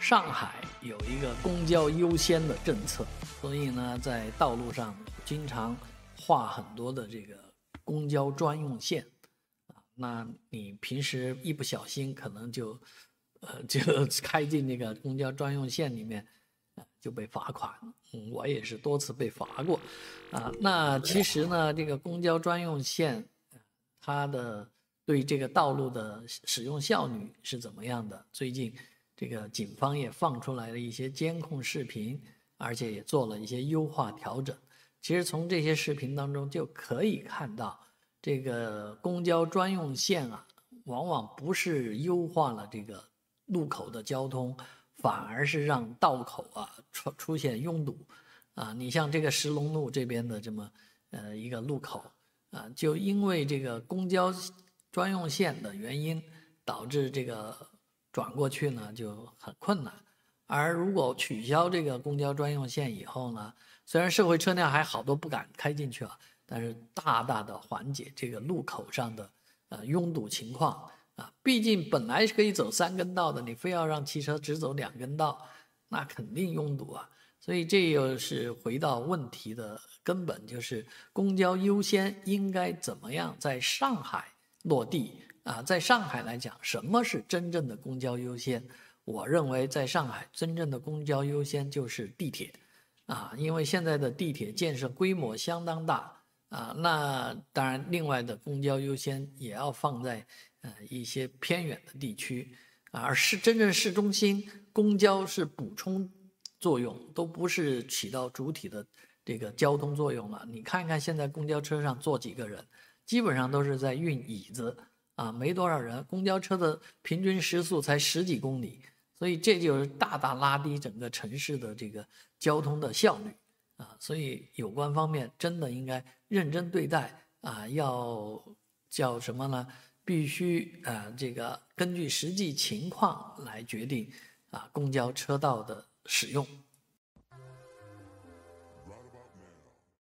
上海有一个公交优先的政策，所以呢，在道路上经常画很多的这个公交专用线啊。那你平时一不小心，可能就呃 就开进那个公交专用线里面，就被罚款。嗯，我也是多次被罚过啊。那其实呢，这个公交专用线，它的对这个道路的使用效率是怎么样的？最近。这个警方也放出来了一些监控视频，而且也做了一些优化调整。其实从这些视频当中就可以看到，这个公交专用线啊，往往不是优化了这个路口的交通，反而是让道口啊出出现拥堵啊。你像这个石龙路这边的这么呃一个路口啊，就因为这个公交专用线的原因，导致这个。转过去呢就很困难，而如果取消这个公交专用线以后呢，虽然社会车辆还好多不敢开进去，但是大大的缓解这个路口上的呃拥堵情况啊。毕竟本来是可以走三根道的，你非要让汽车只走两根道，那肯定拥堵啊。所以这又是回到问题的根本，就是公交优先应该怎么样在上海落地？啊，在上海来讲，什么是真正的公交优先？我认为，在上海真正的公交优先就是地铁，啊，因为现在的地铁建设规模相当大，啊，那当然，另外的公交优先也要放在呃一些偏远的地区，啊，是真正市中心公交是补充作用，都不是起到主体的这个交通作用了。你看看现在公交车上坐几个人，基本上都是在运椅子。啊，没多少人，公交车的平均时速才十几公里，所以这就是大大拉低整个城市的这个交通的效率啊，所以有关方面真的应该认真对待啊，要叫什么呢？必须啊，这个根据实际情况来决定啊，公交车道的使用。